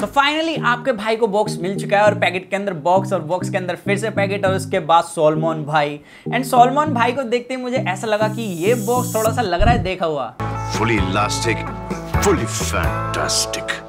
तो फाइनली आपके भाई को बॉक्स मिल चुका है और पैकेट के अंदर बॉक्स और बॉक्स के अंदर फिर से पैकेट और उसके बाद सोलमोन भाई एंड सोलमोन भाई को देखते ही मुझे ऐसा लगा कि ये बॉक्स थोड़ा सा लग रहा है देखा हुआ फुली इलास्टिक फुली फैंटास्टिक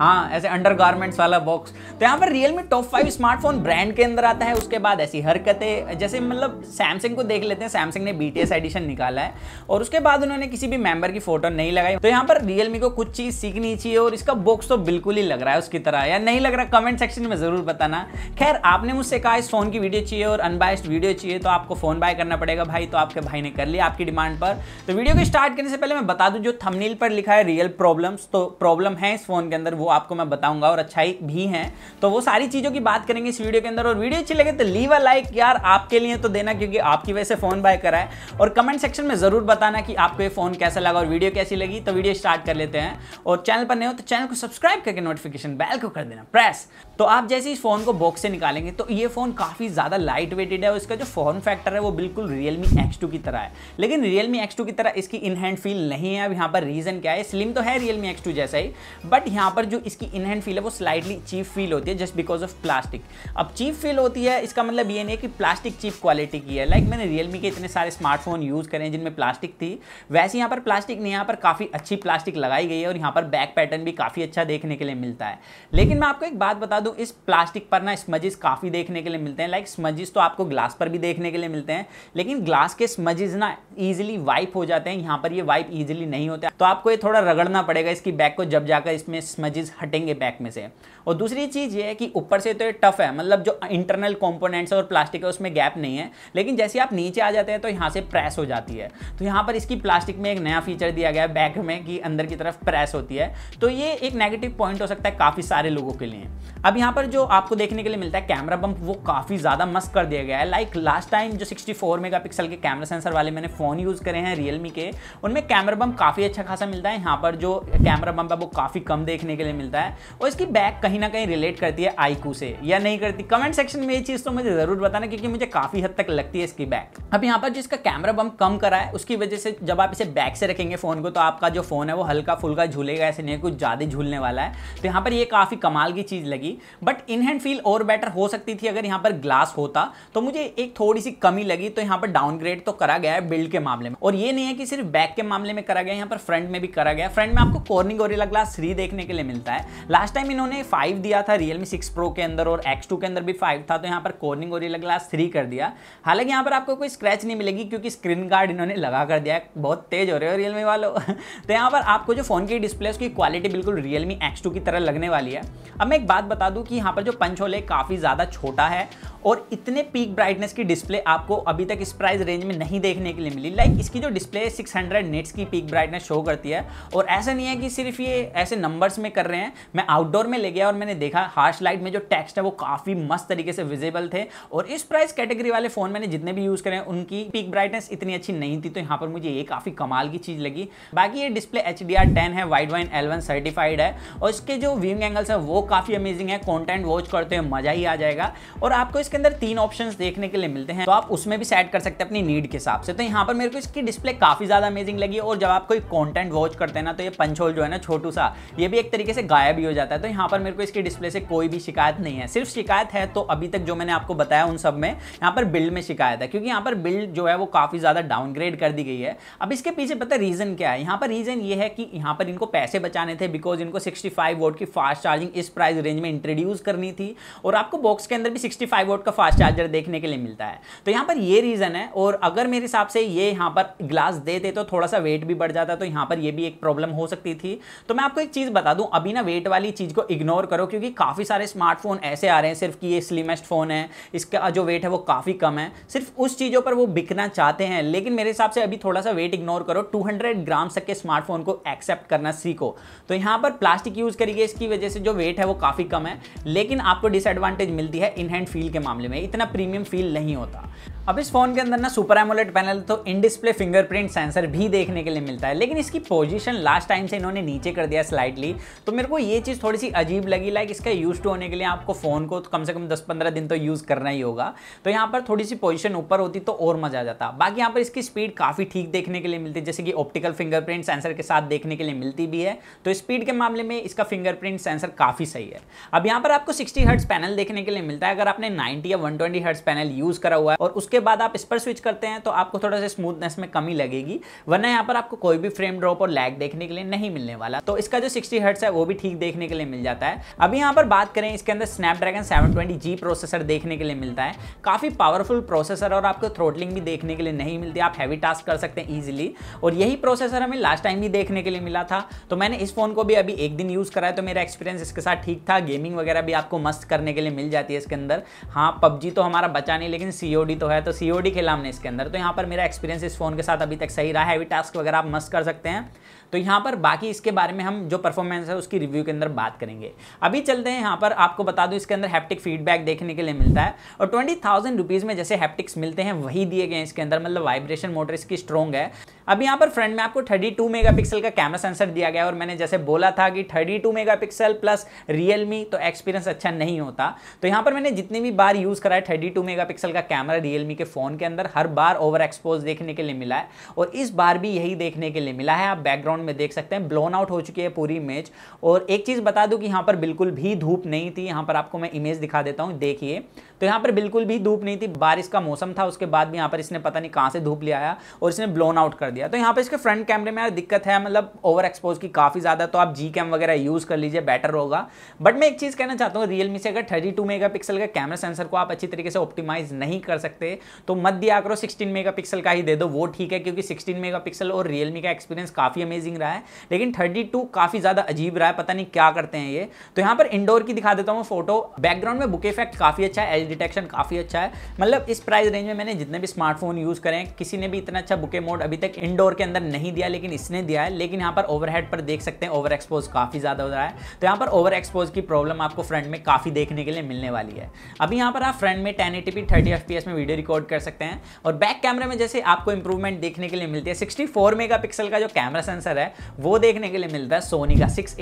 हाँ ऐसे अंडर गारमेंट्स वाला बॉक्स तो यहाँ पर Realme top five smartphone brand के अंदर आता है उसके बाद ऐसी हरकतें जैसे मतलब सैमसंग को देख लेते हैं सैमसंग ने बी एडिशन निकाला है और उसके बाद उन्होंने किसी भी मेंबर की फोटो नहीं लगाई तो यहाँ पर रियलमी को कुछ चीज़ सीखनी चाहिए और इसका बॉक्स तो बिल्कुल ही लग रहा है उसकी तरह या नहीं लग रहा कमेंट सेक्शन में ज़रूर बताना खैर आपने मुझसे कहा इस फ़ोन की वीडियो चाहिए और अनबाइस्ड वीडियो चाहिए तो आपको फ़ोन बाय करना पड़ेगा भाई तो आपके भाई ने कर लिया आपकी डिमांड पर तो वीडियो को स्टार्ट करने से पहले मैं बता दूँ जो थमनील पर लिखा है रियल प्रॉब्लम्स तो प्रॉब्लम है इस फ़ोन के अंदर वो वो आपको मैं बताऊंगा और अच्छाई भी है तो वो सारी चीज़ों की बात करेंगे इस वीडियो के अंदर और वीडियो अच्छी लगे तो लीव अ लाइक यार आपके लिए तो देना क्योंकि आपकी वजह से फ़ोन बाय करा है और कमेंट सेक्शन में ज़रूर बताना कि आपको ये फ़ोन कैसा लगा और वीडियो कैसी लगी तो वीडियो स्टार्ट कर लेते हैं और चैनल पर नहीं हो तो चैनल को सब्सक्राइब करके नोटिफिकेशन बेल को कर देना प्रेस तो आप जैसे इस फ़ोन को बॉक्स से निकालेंगे तो ये फ़ोन काफ़ी ज़्यादा लाइट वेटेड है और इसका जो फॉर्म फैक्टर है वो बिल्कुल रियलमी एक्स की तरह है लेकिन रियलमी एक्स की तरह इसकी इनहैंड फील नहीं है अब यहाँ पर रीज़न क्या है स्लिम तो है रियलमी एक्स जैसा ही बट यहाँ पर जो जो इसकी इनहैंड फील है वो स्लाइडली चीप फील होती है जस्ट बिकॉज ऑफ प्लास्टिक अब चीप फील होती है इसका मतलब ये नहीं है कि प्लास्टिक चीप क्वालिटी की है लाइक like मैंने रियलमी के इतने सारे स्मार्टफोन यूज़ करें जिनमें प्लास्टिक थी वैसे यहाँ पर प्लास्टिक नहीं यहाँ पर काफ़ी अच्छी प्लास्टिक लगाई गई है और यहाँ पर बैक पैटर्न भी काफ़ी अच्छा देखने के लिए मिलता है लेकिन मैं आपको एक बात बता दूँ इस प्लास्टिक पर ना स्मजिज़ काफ़ी देखने के लिए मिलते हैं लाइक like स्मजिज़ तो आपको ग्लास पर भी देखने के लिए मिलते हैं लेकिन ग्लास के स्मजिज़ ना ईजिली वाइप हो जाते हैं यहाँ पर ये वाइप ईजिली नहीं होता तो आपको ये थोड़ा रगड़ना पड़ेगा इसकी बैक को जब जाकर इसमें स्मजिज़ क्वेश्चंस हटेंगे बैक में से और दूसरी चीज़ ये है कि ऊपर से तो ये टफ है मतलब जो इंटरनल कॉम्पोनेंट्स और प्लास्टिक है उसमें गैप नहीं है लेकिन जैसे आप नीचे आ जाते हैं तो यहाँ से प्रेस हो जाती है तो यहाँ पर इसकी प्लास्टिक में एक नया फीचर दिया गया है बैक में कि अंदर की तरफ प्रेस होती है तो ये एक नेगेटिव पॉइंट हो सकता है काफ़ी सारे लोगों के लिए अब यहाँ पर जो आपको देखने के लिए मिलता है कैमरा बम्प वो काफ़ी ज़्यादा मस्त कर दिया गया है लाइक लास्ट टाइम जो 64 मेगापिक्सल के कैमरा सेंसर वाले मैंने फ़ोन यूज़ करे हैं रियलमी के उनमें कैमरा बम्प काफ़ी अच्छा खासा मिलता है यहाँ पर जो कैमरा बम्प है वो काफ़ी कम देखने के लिए मिलता है और इसकी बैक कहीं ना कहीं रिलेट करती है आईकू से या नहीं करती कमेंट सेक्शन में ये चीज़ तो मुझे ज़रूर बताना क्योंकि मुझे काफ़ी हद तक लगती है इसकी बैक अब यहाँ पर जिसका कैमरा बम कम करा है उसकी वजह से जब आप इसे बैक से रखेंगे फ़ोन को तो आपका जो फ़ोन है वो हल्का फुल्का झूलेगा ऐसे नहीं कुछ ज़्यादा झूलने वाला है तो यहाँ पर ये काफ़ी कमाल की चीज़ लगी बट इन हैंड फील और बेटर हो सकती थी अगर यहाँ पर ग्लास होता तो मुझे एक थोड़ी सी कमी लगी तो यहाँ पर डाउनग्रेड तो करा गया है बिल्ड के मामले में और ये नहीं है कि सिर्फ बैक के मामले में करा गया यहाँ पर फ्रंट में भी करा गया फ्रंट में आपको कॉर्निंग और ग्लास थ्री देखने के लिए मिलता है मिलता है लास्ट टाइम इन्होंने फाइव दिया था रियल मी सिक्स प्रो के अंदर और एक्स के अंदर भी फाइव था तो यहाँ पर कोर्निंग और रियल ग्लास थ्री कर दिया हालांकि यहाँ पर आपको कोई स्क्रैच नहीं मिलेगी क्योंकि स्क्रीन गार्ड इन्होंने लगा कर दिया है बहुत तेज हो रहे हो रियलमी वालों तो यहाँ पर आपको जो फ़ोन की डिस्प्ले उसकी क्वालिटी बिल्कुल रियलमी एक्स की तरह लगने वाली है अब मैं एक बात बता दूँ कि यहाँ पर जो पंच होल है काफ़ी ज़्यादा छोटा है और इतने पीक ब्राइटनेस की डिस्प्ले आपको अभी तक इस प्राइस रेंज में नहीं देखने के लिए मिली लाइक like, इसकी जो डिस्प्ले 600 नेट्स की पीक ब्राइटनेस शो करती है और ऐसा नहीं है कि सिर्फ ये ऐसे नंबर्स में कर रहे रहे हैं मैं आउटडोर में ले गया और मैंने देखा हार्श लाइट में जो टेक्स्ट है वो काफ़ी मस्त तरीके से विजिबल थे और इस प्राइस कैटेगरी वाले फ़ोन मैंने जितने भी यूज़ करें उनकी पीक ब्राइटनेस इतनी अच्छी नहीं थी तो यहाँ पर मुझे ये काफ़ी कमाल की चीज़ लगी बाकी ये display H D R ten है Widevine L one certified है और इसके जो व्यूंग एंगल्स है वो काफ़ी अमेजिंग है कॉन्टेंट वॉच करते हुए मज़ा ही आ जाएगा और आपको इसके अंदर तीन ऑप्शन देखने के लिए मिलते हैं तो आप उसमें भी सेट कर सकते हैं अपनी नीड के हिसाब से तो यहाँ पर मेरे को इसकी डिस्प्ले काफ़ी ज़्यादा अमेजिंग लगी और जब आप कोई कॉन्टेंट वॉच करते हैं ना तो ये पंचोल जो है ना छोटू सा ये भी एक तरीके से गायब ही हो जाता है तो यहाँ पर मेरे को इसके डिस्प्ले से कोई भी शिकायत नहीं है सिर्फ शिकायत है तो अभी तक जो मैंने आपको बताया उन सब में यहाँ पर बिल्ड में शिकायत है क्योंकि यहाँ पर बिल्ड जो है वो काफ़ी ज़्यादा डाउनग्रेड कर दी गई है अब इसके पीछे पता रीज़न क्या है यहाँ पर रीज़न ये है कि यहाँ पर इनको पैसे बचाने थे बिकॉज इनको सिक्सटी फाइव की फास्ट चार्जिंग इस प्राइस रेंज में इंट्रोड्यूस करनी थी और आपको बॉक्स के अंदर भी सिक्सटी फाइव का फास्ट चार्जर देखने के लिए मिलता है तो यहाँ पर ये रीज़न है और अगर मेरे हिसाब से ये यहाँ पर ग्लास देते तो थोड़ा सा वेट भी बढ़ जाता तो यहाँ पर ये भी एक प्रॉब्लम हो सकती थी तो मैं आपको एक चीज़ बता दूँ अभी अभी ना वेट वाली चीज़ को इग्नोर करो क्योंकि काफ़ी सारे स्मार्टफोन ऐसे आ रहे हैं सिर्फ कि ये स्लिमेस्ट फ़ोन है इसका जो वेट है वो काफ़ी कम है सिर्फ उस चीज़ों पर वो बिकना चाहते हैं लेकिन मेरे हिसाब से अभी थोड़ा सा वेट इग्नोर करो 200 ग्राम तक के स्मार्टफोन को एक्सेप्ट करना सीखो तो यहाँ पर प्लास्टिक यूज़ करिए इसकी वजह से जो वेट है वो काफ़ी कम है लेकिन आपको डिसएडवांटेज मिलती है इनहैंड फील के मामले में इतना प्रीमियम फील नहीं होता अब इस फोन के अंदर ना सुपर एमोलेट पैनल तो इन डिस्प्ले फिंगरप्रिंट सेंसर भी देखने के लिए मिलता है लेकिन इसकी पोजीशन लास्ट टाइम से इन्होंने नीचे कर दिया स्लाइटली तो मेरे को ये चीज़ थोड़ी सी अजीब लगी लाइक इसका यूज टू होने के लिए आपको फ़ोन को तो कम से कम दस पंद्रह दिन तो यूज़ करना ही होगा तो यहाँ पर थोड़ी सी पोजिशन ऊपर होती तो और मज़ा आ जाता बाकी यहाँ पर इसकी स्पीड काफ़ी ठीक देखने के लिए मिलती है जैसे कि ऑप्टिकल फिंगरप्रिंट सेंसर के साथ देखने के लिए मिलती भी है तो स्पीड के मामले में इसका फिंगरप्रिंट सेंसर काफ़ी सही है अब यहाँ पर आपको सिक्सटी हर्ट्स पैनल देखने के लिए मिलता है अगर आपने नाइन्टी या वन ट्वेंटी पैनल यूज़ करा हुआ है और उसके उसके बाद आप इस पर स्विच करते हैं तो आपको थोड़ा सा स्मूथनेस में कमी लगेगी वरना यहाँ पर आपको कोई भी फ्रेम ड्रॉप और लैग देखने के लिए नहीं मिलने वाला तो इसका जो सिक्सटी हर्ट्स है वो भी ठीक देखने के लिए मिल जाता है अभी यहाँ पर बात करें इसके अंदर स्नैपड्रैगन सेवन प्रोसेसर देखने के लिए मिलता है काफ़ी पावरफुल प्रोसेसर और आपको थ्रोटलिंग भी देखने के लिए नहीं मिलती आप हैवी टास्क कर सकते हैं ईजिली और यही प्रोसेसर हमें लास्ट टाइम भी देखने के लिए मिला था तो मैंने इस फोन को भी अभी एक दिन यूज़ करा है तो मेरा एक्सपीरियंस इसके साथ ठीक था गेमिंग वगैरह भी आपको मस्त करने के लिए मिल जाती है इसके अंदर हाँ पबजी तो हमारा बचा नहीं लेकिन सी तो है तो सी खेला हमने इसके अंदर तो यहाँ पर मेरा एक्सपीरियंस इस फ़ोन के साथ अभी तक सही रहा है हैवी टास्क वगैरह आप मस्त कर सकते हैं तो यहाँ पर बाकी इसके बारे में हम जो परफॉर्मेंस है उसकी रिव्यू के अंदर बात करेंगे अभी चलते हैं यहाँ पर आपको बता दूँ इसके अंदर हैप्टिक फीडबैक देखने के लिए मिलता है और ट्वेंटी थाउजेंड में जैसे हैप्टिक्स मिलते हैं वही दिए गए इसके अंदर मतलब वाइब्रेशन मोटर इसकी स्ट्रॉन्ग है अब यहाँ पर फ्रंट में आपको 32 मेगापिक्सल का कैमरा सेंसर दिया गया और मैंने जैसे बोला था कि 32 मेगापिक्सल प्लस रियलमी तो एक्सपीरियंस अच्छा नहीं होता तो यहाँ पर मैंने जितनी भी बार यूज़ करा है थर्टी मेगापिक्सल का कैमरा रियलमी के फ़ोन के अंदर हर बार ओवर एक्सपोज देखने के लिए मिला है और इस बार भी यही देखने के लिए मिला है आप बैकग्राउंड में देख सकते हैं ब्लोन आउट हो चुकी है पूरी इमेज और एक चीज़ बता दूँ कि यहाँ पर बिल्कुल भी धूप नहीं थी यहाँ पर आपको मैं इमेज दिखा देता हूँ देखिए तो यहाँ पर बिल्कुल भी धूप नहीं थी बारिश का मौसम था उसके बाद भी यहाँ पर इसने पता नहीं कहाँ से धूप ले आया और इसने ब्लोन आउट कर दिया तो यहाँ पे इसके फ्रंट कैमरे में यार दिक्कत है मतलब ओवर एक्सपोज की काफ़ी ज़्यादा तो आप जी कैम वगैरह यूज़ कर लीजिए बेटर होगा बट मैं एक चीज़ कहना चाहता हूँ रियलमी से अगर थर्टी टू मेगा पिक्सल का कैमरा सेंसर को आप अच्छी तरीके से ऑप्टिमाइज नहीं कर सकते तो मत दिया करो सिक्सटीन मेगा पिक्सल का ही दे दो वो ठीक है क्योंकि सिक्सटीन मेगा पिक्सल और रियलमी का एक्सपीरियंस काफ़ी अमेजिंग रहा है लेकिन थर्टी टू काफ़ी ज़्यादा अजीब रहा है पता नहीं क्या करते हैं ये तो यहाँ पर इंडोर की दिखा देता हूँ फोटो बैकग्राउंड में बुक इफेक्ट काफ़ी अच्छा है एज डिटेक्शन काफ़ी अच्छा है मतलब इस प्राइस रेंज में मैंने जितने भी स्मार्टफोन यूज़ करें किसी ने भी इतना अच्छा बुके मोड अभी तक इंडोर के अंदर नहीं दिया लेकिन इसने दिया है लेकिन यहाँ पर ओवरहेड पर देख सकते हैं ओवर एक्सपोज काफ़ी ज़्यादा हो रहा है तो यहाँ पर ओवर एक्सपोज की प्रॉब्लम आपको फ्रंट में काफ़ी देखने के लिए मिलने वाली है अभी यहाँ पर आप फ्रंट में टेन एटी थर्टी एफ में वीडियो रिकॉर्ड कर सकते हैं और बैक कैमरे में जैसे आपको इंप्रूवमेंट देखने के लिए मिलती है सिक्सटी फोर पिक्सल का जो कैमरा सेंसर है वो देखने के लिए मिलता है सोनी का सिक्स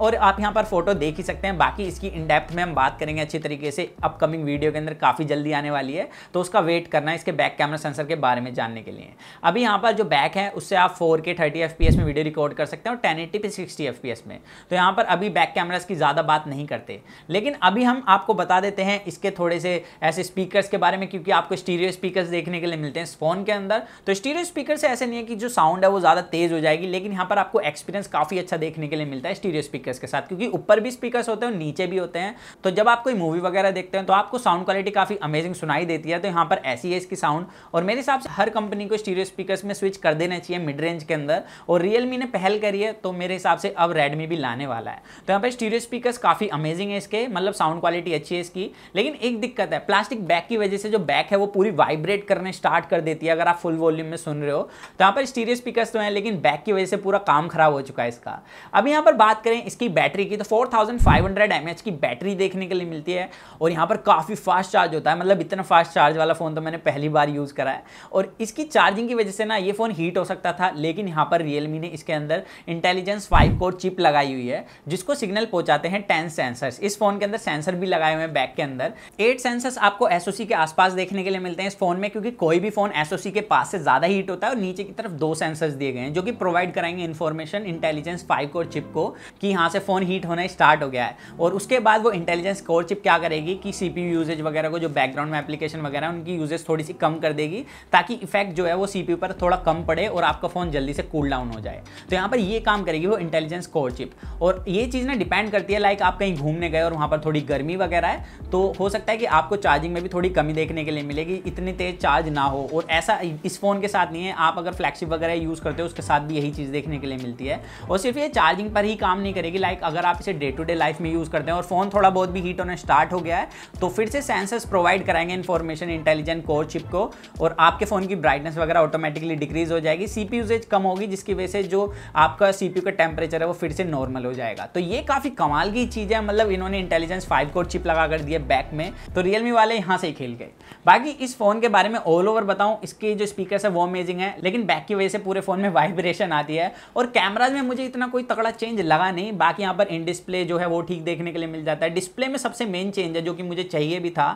और आप यहाँ पर फोटो देख ही सकते हैं बाकी इसकी इन डेप्थ में हम बात करेंगे अच्छी तरीके से अपकमिंग वीडियो के अंदर काफ़ी जल्दी आने वाली है तो उसका वेट करना है इसके बैक कैमरा सेंसर के बारे में जानने के लिए अभी यहाँ पर जो बैक है उससे आप 4K 30 FPS में वीडियो रिकॉर्ड कर सकते हैं और 1080p 60 FPS में तो यहाँ पर अभी बैक कैमरास की ज़्यादा बात नहीं करते लेकिन अभी हम आपको बता देते हैं इसके थोड़े से ऐसे स्पीकर्स के बारे में क्योंकि आपको स्टीरियो स्पीकर्स देखने के लिए मिलते हैं इस फोन के अंदर तो स्टीरियो स्पीकर से ऐसे नहीं है कि जो साउंड है वो ज़्यादा तेज़ हो जाएगी लेकिन यहाँ पर आपको एक्सपीरियंस काफ़ी अच्छा देखने के लिए मिलता है स्टीरियो स्पीकर्स के साथ क्योंकि ऊपर भी स्पीकर्स होते हैं और नीचे भी होते हैं तो जब आप कोई मूवी वगैरह देखते हैं तो आपको साउंड क्वालिटी काफ़ी अमेजिंग सुनाई देती है तो यहाँ पर ऐसी है इसकी साउंड और मेरे हिसाब से हर कंपनी को स्टीरियो स्पीकर्स में स्विच कर देना चाहिए मिड रेंज के अंदर और रियलमी ने पहल करी है तो मेरे हिसाब से अब रेडमी भी लाने वाला है तो यहाँ पे स्टीरियो स्पीकर्स काफ़ी अमेजिंग है इसके मतलब साउंड क्वालिटी अच्छी है इसकी लेकिन एक दिक्कत है प्लास्टिक बैक की वजह से जो बैक है वो पूरी वाइब्रेट करने स्टार्ट कर देती है अगर आप फुल वॉल्यूम में सुन रहे हो तो यहाँ पर स्टीरियो स्पीकर तो हैं लेकिन बैक की वजह से पूरा काम खराब हो चुका है इसका अब यहाँ पर बात करें इसकी बैटरी की तो फोर थाउजेंड की बैटरी देखने के लिए मिलती है और यहाँ पर काफ़ी फास्ट चार्ज होता है मतलब इतना फास्ट चार्ज वाला फ़ोन तो मैंने पहली बार यूज़ करा है और इसकी चार्जिंग की वजह से ना ये फ़ोन फ़ोन हीट हो सकता था लेकिन यहाँ पर रियलमी ने इसके अंदर इंटेलिजेंस फाइव कोर चिप लगाई हुई है जिसको सिग्नल पहुंचाते हैं टेन सेंसर्स इस फोन के अंदर सेंसर भी लगाए हुए हैं बैक के अंदर एट सेंसर्स आपको एसओसी के आसपास देखने के लिए मिलते हैं इस फोन में क्योंकि कोई भी फोन एसओसी के पास से ज़्यादा हीट होता है और नीचे की तरफ दो सेंसर्स दिए गए हैं जो कि प्रोवाइड कराएंगे information intelligence five core chip को कि यहाँ से फ़ोन हीट होना स्टार्ट हो गया है और उसके बाद वो इंटेलिजेंस कोर चिप क्या करेगी कि सी यूजेज वगैरह को जो बैकग्राउंड में एप्लीकेशन वगैरह उनकी यूजेज थोड़ी सी कम कर देगी ताकि इफेक्ट जो है वो सीपी पर थोड़ा कम पड़े और आपका फ़ोन जल्दी से कूल डाउन हो जाए तो यहाँ पर ये काम करेगी वो इंटेलिजेंस कोर चिप और ये चीज़ ना डिपेंड करती है लाइक आप कहीं घूमने गए और वहाँ पर थोड़ी गर्मी वगैरह है तो हो सकता है कि आपको चार्जिंग में भी थोड़ी कमी देखने के लिए मिलेगी इतनी तेज़ चार्ज ना हो और ऐसा इस फ़ोन के साथ नहीं है आप अगर फ्लैगशिप वगैरह यूज़ करते हो उसके साथ भी यही चीज़ देखने के लिए मिलती है और सिर्फ ये चार्जिंग पर ही काम नहीं करेगी लाइक अगर आप इसे डे टू डे लाइफ में यूज़ करते हैं और फ़ोन थोड़ा बहुत भी हीट होना स्टार्ट हो गया है तो फिर से सेंसर्स प्रोवाइड कराएंगे इन्फॉर्मेशन इंटेलिजेंट कोर चिप को और आपके फ़ोन की ब्राइटनेस वगैरह ऑटोमेटिकली डिक्रीज इंक्रीज हो जाएगी सीपी यूजेज कम होगी जिसकी वजह से जो आपका सीपी का टेम्परेचर है वो फिर से नॉर्मल हो जाएगा तो ये काफ़ी कमाल की चीज़ है मतलब इन्होंने इंटेलिजेंस फाइव कोर चिप लगा कर दिया बैक में तो रियलमी वाले यहाँ से ही खेल गए बाकी इस फोन के बारे में ऑल ओवर बताऊँ इसके जो स्पीकर है वो अमेजिंग है लेकिन बैक की वजह से पूरे फोन में वाइब्रेशन आती है और कैमराज में मुझे इतना कोई तगड़ा चेंज लगा नहीं बाकी यहाँ पर इन डिस्प्ले जो है वो ठीक देखने के लिए मिल जाता है डिस्प्ले में सबसे मेन चेंज है जो कि मुझे चाहिए भी था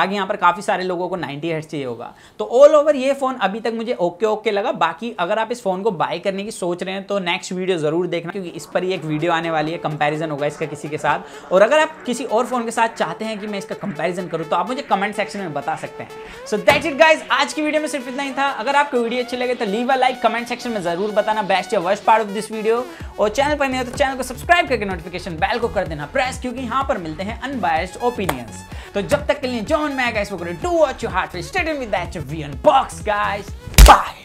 बाकी यहाँ पर काफ़ी सारे लोगों को नाइनटी हर्ट चाहिए होगा तो ऑल ओवर ये फोन अभी तक मुझे ओके ओके लगा जाएगा बाकी अगर आप इस फोन को बाय करने की सोच रहे हैं तो नेक्स्ट वीडियो जरूर देखना क्योंकि इस पर ही एक वीडियो आने वाली है कंपैरिजन होगा इसका किसी के साथ और अगर आप किसी और फोन के साथ चाहते हैं कि मैं इसका कंपैरिजन करूं तो आप मुझे कमेंट सेक्शन में बता सकते हैं सो दैट इट गाइज आज की वीडियो में सिर्फ इतना ही था अगर आपको वीडियो अच्छी लगे तो leave a like comment section में जरूर बताना बेस्ट या worst part of this video और चैनल पर नहीं हो तो चैनल को सब्सक्राइब करके नोटिफिकेशन बेल को कर देना प्रेस क्योंकि यहाँ पर मिलते हैं अनबायस्ड ओपिनियंस तो जब तक के लिए जॉन मैं guys do watch your heart stadium with that we unbox guys bye